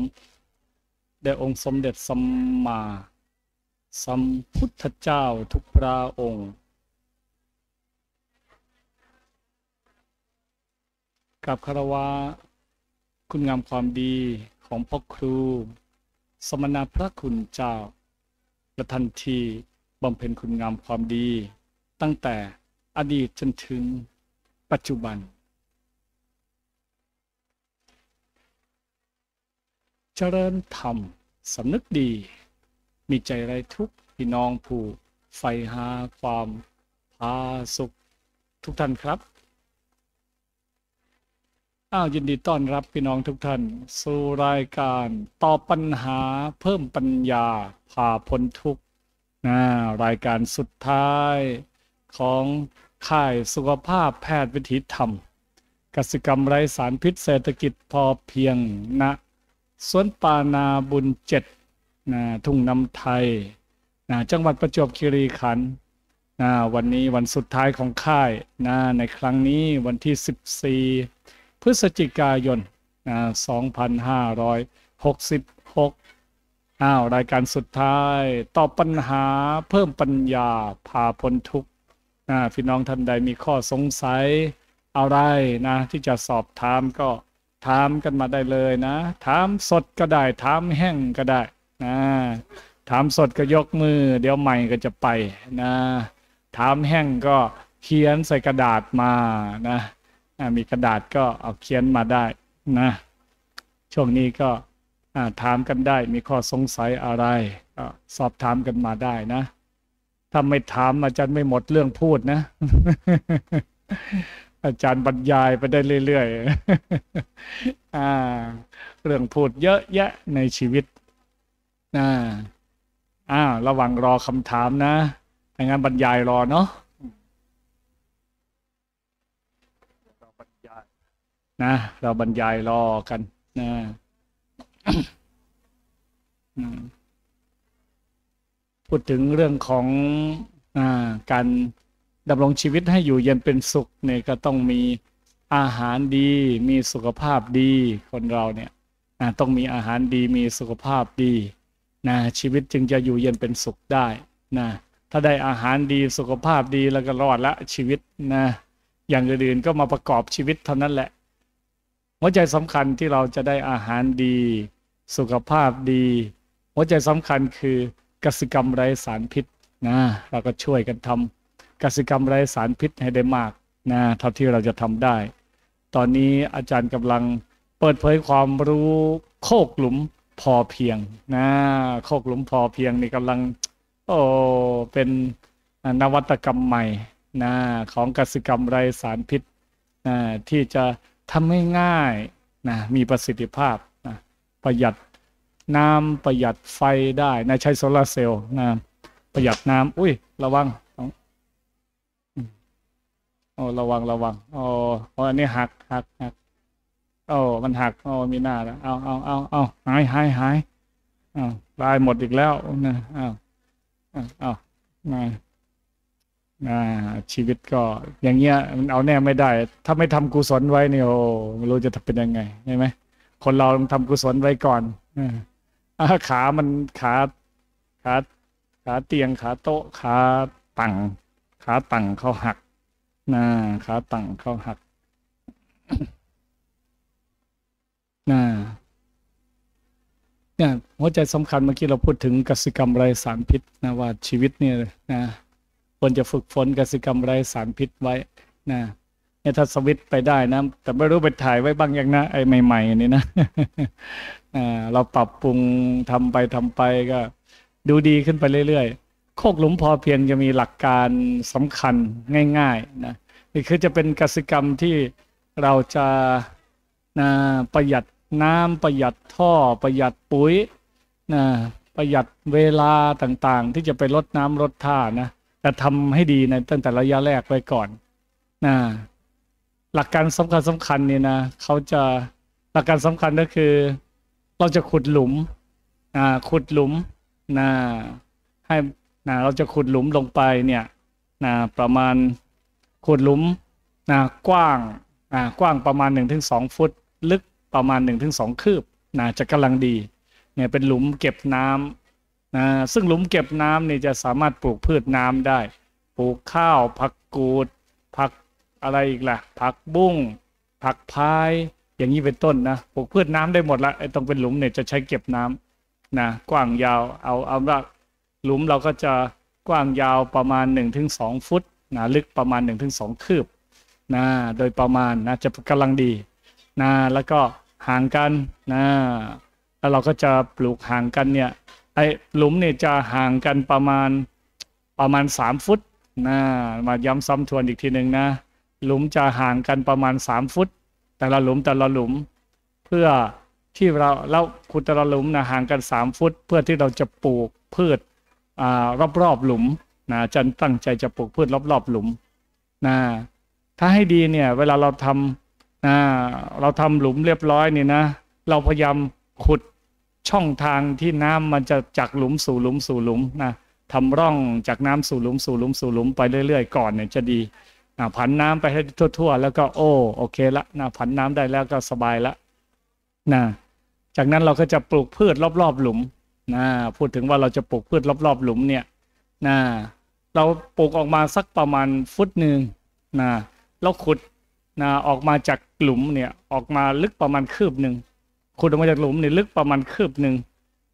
มแด่องค์สมเด็จสัมมาสัมพุทธเจ้าทุกพระองค์กับคารวะคุณงามความดีของพ่อครูสมณพระคุณเจ้าและทันทีบำเพ็ญคุณงามความดีตั้งแต่อดีตจนถึงปัจจุบันจริญธรรมสำนึกดี มีใจไรทุกพี่น้องผู้ใฝ่หาความพาสุข ทุกท่านครับ อ้าวยินดีต้อนรับพี่น้องทุกท่าน สู่รายการตอบปัญหาเพิ่มปัญญา พาพ้นทุกข์นะรายการสุดท้ายของค่ายสุขภาพแพทย์วิถีธรรมกสิกรรมไร้สารพิษเศรษฐกิจพอเพียงณสวนปานาบุญเจ็ดนะทุ่งน้ำไทยนะจังหวัดประจวบคีรีขันธ์นะวันนี้วันสุดท้ายของค่ายนะในครั้งนี้วันที่ 14 พฤศจิกายนนะ2566อ้าวรายการสุดท้าย ตอบปัญหาเพิ่มปัญญา พาพ้นทุกนะพี่น้องท่านใดมีข้อสงสัยอะไรนะที่จะสอบถามก็ถามกันมาได้เลยนะถามสดก็ได้ ถามแห้งก็ได้นะถามสดก็ยกมือเดี๋ยวใหม่ก็จะไป นะ ถามแห้งก็เขียนใส่กระดาษมานะมีกระดาษก็เอาเขียนมาได้นะ ช่วงนี้ก็ถามกันได้มีข้อสงสัยอะไรก็สอบถามกันมาได้นะ ถ้าไม่ถามอาจารย์ไม่หมดเรื่องพูดนะอาจารย์บรรยายไปได้เรื่อยๆอเรื่องพูดเยอะแยะในชีวิตนะอ้าระวังรอคำถามนะถ้างั้นบรรยายรอเนาะนะ เราบรรยายรอกัน นะพูดถึงเรื่องของอการดำรงชีวิตให้อยู่เย็นเป็นสุขเนี่ยก็ต้องมีอาหารดี มีสุขภาพดีคนเราเนี่ยต้องมีอาหารดีมีสุขภาพดีนะชีวิตจึงจะอยู่เย็นเป็นสุขได้นะถ้าได้อาหารดีสุขภาพดีแล้วก็รอดละชีวิตนะอย่างอื่นๆก็มาประกอบชีวิตเท่านั้นแหละ หัวใจสำคัญที่เราจะได้อาหารดี สุขภาพดี หัวใจสำคัญคือกสิกรรมไร้สารพิษนะเราก็ช่วยกันทำกสิกรรมไร้สารพิษให้ได้มากนะเท่าที่เราจะทำได้ ตอนนี้อาจารย์กำลังเปิดเผยความรู้โคกหลุมพอเพียงนะโคกหลุมพอเพียงนี่กำลังโอ้เป็นนวัตกรรมใหม่ นะของกสิกรรมไร้สารพิษนะที่จะทำให้ง่ายนะมีประสิทธิภาพนะประหยัดน้ำประหยัดไฟได้นะใช้โซลาเซลล์นะประหยัดน้ำอุ้ย ระวังโอ้ระวังระวังโอ้โออันนี้หักหักหักโอ้มันหักโอ้มีหน้าแล้วเอาเอาเอาเอาหายหายหายอ้าวลายหมดอีกแล้วนะอ้าวอ้าวาะนะชีวิตก็ อย่างเงี้ยมันเอาแน่ไม่ได้ ถ้าไม่ทำกุศลไว้เนี่ยโอ้ไม่รู้จะเป็นยังไงใช่ไหมคนเราต้องทำกุศลไว้ก่อนอขามันขาขาขาเตียงขาโต๊ะขาตังขาตังเขาหักน้าขาตั้งเข้าหักน้าเนี่ยหัวใจสำคัญเมื่อกี้เราพูดถึงกสิกรรมไรสารพิษนะว่าชีวิตเนี่ยนะควรจะฝึกฝนกสิกรรมไรสารพิษไว้ นะเนี่ยถ้าสวิตไปได้นะ แต่ไม่รู้ไปถ่ายไว้บ้างยังนะ ไอ้ใหม่ๆนี่นะเราปรับปรุงทำไปทำไปก็ดูดีขึ้นไปเรื่อยๆโคกหลุมพอเพียงจะมีหลักการสำคัญง่ายๆนะนี่คือจะเป็นกสิกรรมที่เราจะนะประหยัดน้ำประหยัดท่อประหยัดปุ๋ยนะประหยัดเวลาต่างๆ ที่จะไปลดน้ำลดท่านะแต่ทำให้ดีในตั้งแต่ระยะแรกไว้ก่อนนะหลักการสำคัญสำคัญนี่นะเขาจะหลักการสำคัญก็คือเราจะขุดหลุมนะขุดหลุมนะให้นะเราจะขุดหลุมลงไปเนี่ยนะประมาณขุดหลุมนะกว้างนะกว้างประมาณ 1-2 ฟุต ลึกประมาณ 1-2คืบนะจะกำลังดีเนี่ยเป็นหลุมเก็บน้ำนะซึ่งหลุมเก็บน้ำเนี่ยจะสามารถปลูกพืชน้ำได้ปลูกข้าว ผักกูดผักอะไรอีกละ่ะผักบุ้งผักพายอย่างนี้เป็นต้นนะ ปลูกพืชน้ำได้หมดละไอ้ตรงเป็นหลุมเนี่ยจะใช้เก็บน้ำนะกว้างยาวเอาเอาละหลุมเราก็จะกว้างยาวประมาณ1-2 ฟุตนะลึกประมาณ1-2คืบนะโดยประมาณนะจะกำลังดีนะแล้วก็ห่างกันนะแล้วเราก็จะปลูกห่างกันเนี่ยไอ้หลุมเนี่ยจะห่างกันประมาณประมาณ 3 ฟุตนะมาย้ำซ้ำทวนอีกทีหนึ่งนะหลุมจะห่างกันประมาณ 3 ฟุต แต่ละหลุมแต่ละหลุม เพื่อที่เราแล้วคุณแต่ละหลุมนะห่างกัน 3 ฟุต เพื่อที่เราจะปลูกพืชรอบรอบหลุมนะจันตั้งใจจะปลูกพืชรอบรอบหลุมนะถ้าให้ดีเนี่ย เวลาเราทำนะเราทำหลุมเรียบร้อยเนี่ยนะ เราพยายามขุดช่องทางที่น้ำมันจะจากหลุมสู่หลุมสู่หลุมนะทำร่องจากน้ำสู่หลุมสู่หลุมสู่หลุมไปเรื่อยๆก่อนเนี่ยจะดีผันน้ำไปให้ทั่วๆแล้วก็โอ้โอเคละนะผันน้ำได้แล้วก็สบายละนะจากนั้นเราก็จะปลูกพืชรอบๆหลุมนะพูดถึงว่าเราจะปลูกพืชรอบๆหลุมเนี่ยนะเราปลูกออกมาสักประมาณฟุตหนึ่งนะแล้วขุดนะออกมาจากหลุมเนี่ยออกมาลึกประมาณคืบหนึ่งขุดออกมาจากหลุมเนี่ยลึกประมาณคืบหนึ่ง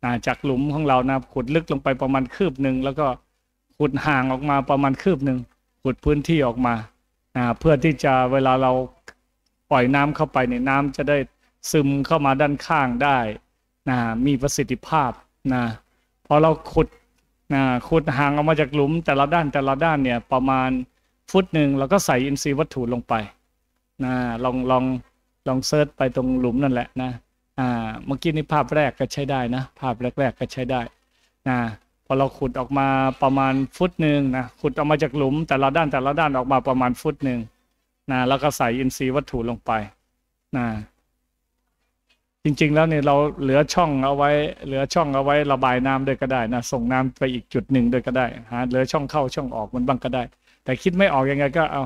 นะจากหลุมของเรานะขุดลึกลงไปประมาณคืบหนึ่ง แล้วก็ขุดห่างออกมาประมาณคืบหนึ่งขุดพื้นที่ออกมานะเพื่อที่จะเวลาเราปล่อยน้ำเข้าไปเนี่ยน้ำจะได้ซึมเข้ามาด้านข้างได้นะมีประสิทธิภาพนะพอเราขุด นะขุดห่างออกมาจากหลุมแต่ละด้านแต่ละด้านเนี่ยประมาณฟุตหนึ่งเราก็ใส่อินทรีย์วัตถุลงไปนะลองลองลองเซิร์ชไปตรงหลุมนั่นแหละนะอ่าเมื่อกี้นี่ภาพแรกก็ใช้ได้นะ ภาพแรก ๆก็ใช้ได้นะพอเราขุดออกมาประมาณฟุตหนึ่งนะขุดออกมาจากหลุม แต่ละด้านแต่ละด้านออกมาประมาณฟุตหนึ่งนะแล้วก็ใส่อินทรีย์วัตถุลงไปนะจริงๆแล้วเนี่ยเราเหลือช่องเอาไว้ เหลือช่องเอาไว้ระบายน้ำด้วยก็ได้นะ ส่งน้ำไปอีกจุดหนึ่งด้วยก็ได้ฮะเหลือช่องเข้าช่องออกมันบ้างก็ได้ แต่คิดไม่ออกยังไงก็เอา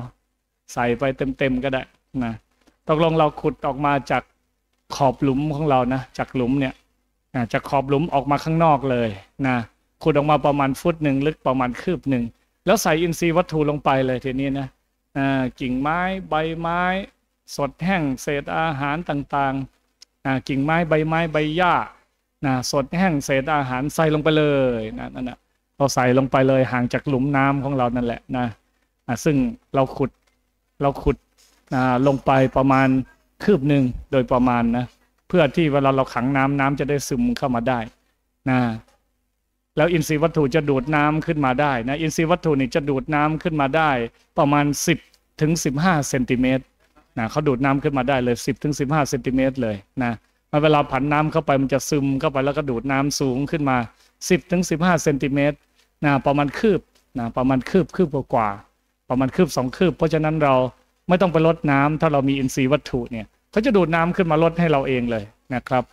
ใส่ไปเต็มๆก็ได้นะตกลงเราขุดออกมาจากขอบหลุมของเรานะ จากหลุมเนี่ยจากขอบหลุมออกมาข้างนอกเลยนะขุดออกมาประมาณฟุตหนึ่งลึกประมาณคืบหนึ่ง แล้วใส่อินทรีย์วัตถุลงไปเลยทีนี้นะกิ่งไม้ใบไม้ สดแห้งเศษอาหารต่างๆนะกิ่งไม้ใบไม้ใบหญ้านะสดแห้งเศษอาหารใส่ลงไปเลยนะนั่นนะเราใส่ลงไปเลยห่างจากหลุมน้ำของเรานั่นแหละนะนะซึ่งเราขุดเราขุดนะลงไปประมาณคืบหนึ่งโดยประมาณนะเพื่อที่เวลาเราขังน้ำน้ำจะได้ซึมเข้ามาได้นะแล้วอินทรีย์วัตถุจะดูดน้ำขึ้นมาได้นะอินทรีย์วัตถุนี่จะดูดน้ำขึ้นมาได้ ประมาณ 10ถึง15เซนติเมตรนะเขาดูดน้ำขึ้นมาได้เลย 10บถึงสิเซนติเมตรเลยนะมันเวลาผันน้ำเข้าไปมันจะซึม เข้าไปแล้วก็ดูดน้ำสูงขึ้นมา10บถึงสิเซนติเมตรนะประมาณคืบนะ ประมาณคืบคืบกว่าประมาณคืบสองคืบ เพราะฉะนั้นเราไม่ต้องไปลดน้ำ ถ้าเรามีอินทรีย์วัตถุเนี่ยเขาจะดูดน้ำขึ้นมาลดให้เราเองเลยนะครับ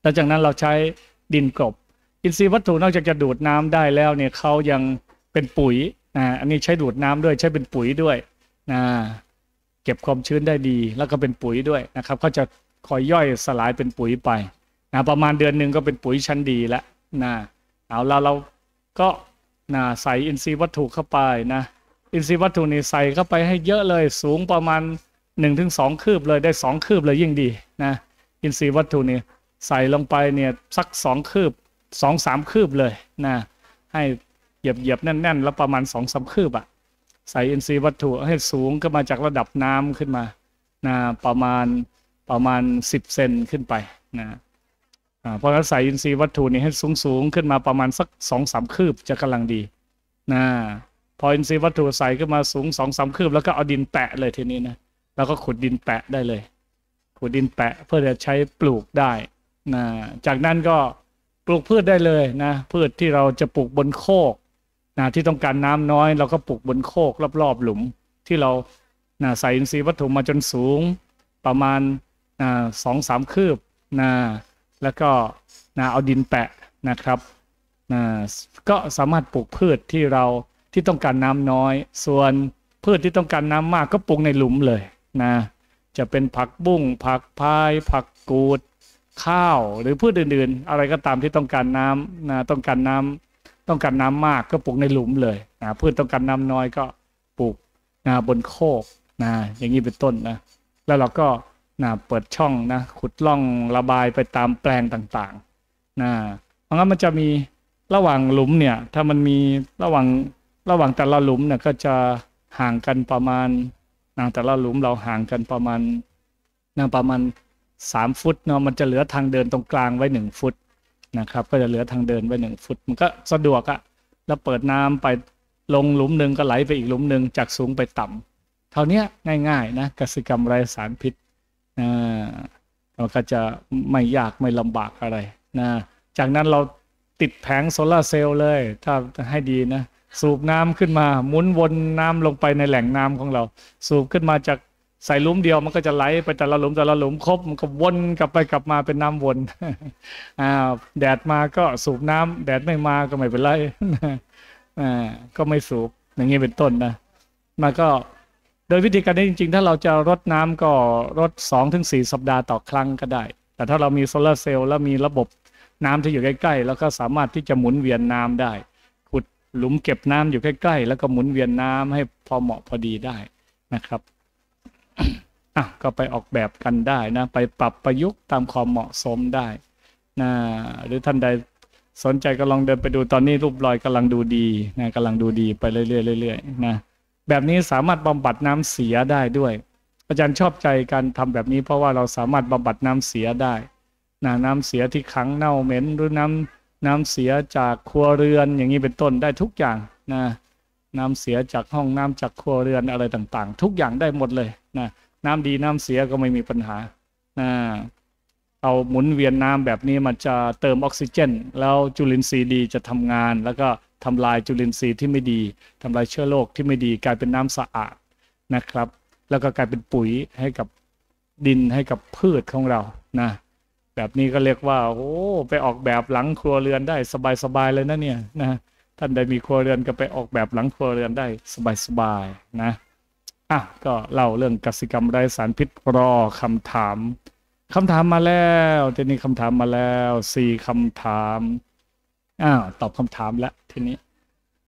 หลังจากนั้นเราใช้ดินกรบอินทรีย์วัตถุนอกจากจะดูดน้ำได้แล้ว เนี่ยเขายังเป็นปุ๋ยนะอันนี้ใช้ดูดน้ำด้วยใช้เป็นปุ๋ยด้วย นะเก็บความชื้นได้ดีแล้วก็เป็นปุ๋ยด้วยนะครับก็จะคอยย่อยสลายเป็นปุ๋ยไปนะประมาณเดือนหนึ่งก็เป็นปุ๋ยชั้นดีแล้วนะเอาเราเราก็นะใส่อินทรีย์วัตถุเข้าไปนะอินทรีย์วัตถุนี่ใส่เข้าไปให้เยอะเลยสูงประมาณ 1-2 คืบเลยได้ 2 คืบเลยยิ่งดีนะอินทรีย์วัตถุนี่ใส่ลงไปเนี่ยสัก 2 คืบ2-3 คืบเลยนะให้เหยียบเหยียบแน่นๆแล้วประมาณ2สคืบอะ่ะใส่อินทรีย์วัตถุให้สูงขึ้นมาจากระดับน้ำขึ้นมานะประมาณประมาณ 10เซนขึ้นไปนะเพราะฉะนั้นใส่อินทรีย์วัตถุนี้ให้สูงสูงขึ้นมาประมาณสักสองสามคืบจะกำลังดีนะพออินทรีย์วัตถุใส่ขึ้นมาสูงสองสามคืบ แล้วก็เอาดินแปะเลยทีนี้นะแล้วก็ขุดดินแปะได้เลย ขุดดินแปะเพื่อจะใช้ปลูกได้นะจากนั้นก็ปลูกพืชได้เลยนะพืชที่เราจะปลูกบนโคกนะที่ต้องการน้ำน้อยเราก็ปลูกบนโคกรอบๆหลุมที่เรานะใส่อินทรีย์วัตถุมาจนสูงประมาณสองสามคืบนะแล้วก็นะเอาดินแปะนะครับนะก็สามารถปลูกพืชที่เราที่ต้องการน้ำน้อย ส่วนพืชที่ต้องการน้ำมากก็ปลูกในหลุมเลยนะจะเป็นผักบุ้งผักพาย ผักกูด ข้าวหรือพืชอื่น ๆ อะไรก็ตามที่ต้องการน้ำนะต้องการน้ำต้องการน้ำมากก็ปลูกในหลุมเลยนะพืชต้องการน้ำน้อยก็ปลูกนะบนโคกนะอย่างนี้เป็นต้นนะ แล้วเราก็นะเปิดช่องนะขุดล่องระบายไปตามแปลงต่างๆ นะเพราะงั้นมันจะมีระหว่างหลุมเนี่ย ถ้ามันมีระหว่างระหว่างแต่ละหลุมเนี่ย ก็จะห่างกันประมาณนะแต่ละหลุมเราห่างกันประมาณนะประมาณสามฟุตเนาะมันจะเหลือทางเดินตรงกลางไว้งฟุตนะครับก็จะเหลือทางเดินไปหนึ่งฟุต มันก็สะดวกอะแล้วเปิดน้ำไปลงหลุมหนึ่งก็ไหลไปอีกหลุมหนึ่งจากสูงไปต่ำ เท่านี้ง่ายๆนะกสิกรรมไร้สารพิษอ่ามันก็จะไม่ยากไม่ลำบากอะไรนะ จากนั้นเราติดแผงโซลาเซลล์เลยถ้าให้ดีนะ สูบน้ำขึ้นมาหมุนวนน้ำลงไปในแหล่งน้ำของเราสูบขึ้นมาจากใส่ลุมเดียวมันก็จะไหลไปแต่ละหลุมแต่ละหลุมครบมันก็วนกลับไปกลับมาเป็นน้ำวน อ่า แดดมาก็สูบน้ำ แดดไม่มาก็ไม่เป็นไรอ่าก็ไม่สูบ อย่างนี้เป็นต้นนะมันก็โดยวิธีการนี้จริงๆ ถ้าเราจะรดน้ำก็รด2-4ถึงสัปดาห์ต่อครั้งก็ได้ แต่ถ้าเรามีโซลาร์เซลล์แล้วมีระบบน้ำที่อยู่ใกล้ๆ แล้วก็สามารถที่จะหมุนเวียนน้ำได้ ขุดหลุมเก็บน้ำอยู่ใกล้ๆแล้วก็หมุนเวียนน้ำให้พอเหมาะพอดีได้นะครับอ่ะก็ไปออกแบบกันได้นะไปปรับประยุกต์ตามความเหมาะสมได้นะหรือท่านใดสนใจก็ลองเดินไปดูตอนนี้รูปรอยกำลังดูดีนะกำลังดูดีไปเรื่อยๆเรื่อยๆนะแบบนี้สามารถบำบัดน้ำเสียได้ด้วย อาจารย์ชอบใจการทำแบบนี้เพราะว่าเราสามารถบำบัดน้ำเสียได้นะน้ำเสียที่ขังเน่าเหม็นหรือน้ำน้ำเสียจากครัวเรือนอย่างนี้เป็นต้นได้ทุกอย่างนะน้ำเสียจากห้องน้ำจากครัวเรือนอะไรต่างๆ ทุกอย่างได้หมดเลยนะน้ำดีน้ำเสียก็ไม่มีปัญหานะ เอาหมุนเวียนน้ำแบบนี้มันจะเติมออกซิเจน แล้วจุลินทรีย์ดีจะทำงานแล้วก็ทำลายจุลินทรีย์ที่ไม่ดี ทำลายเชื้อโรคที่ไม่ดีกลายเป็นน้ำสะอาดนะครับ แล้วก็กลายเป็นปุ๋ยให้กับดินให้กับพืชของเรานะแบบนี้ก็เรียกว่า โอ้ ไปออกแบบหลังครัวเรือนได้สบายๆเลยนะเนี่ยนะท่านใดมีครัวเรือนก็ไปออกแบบหลังครัวเรือนได้สบายๆนะ อ่ะก็เล่าเรื่องกสิกรรมไร้สารพิษรอคำถามคำถามมาแล้วทีนี้คำถามมาแล้วสี่คำถาม อ้าวตอบคำถามแล้วทีนี้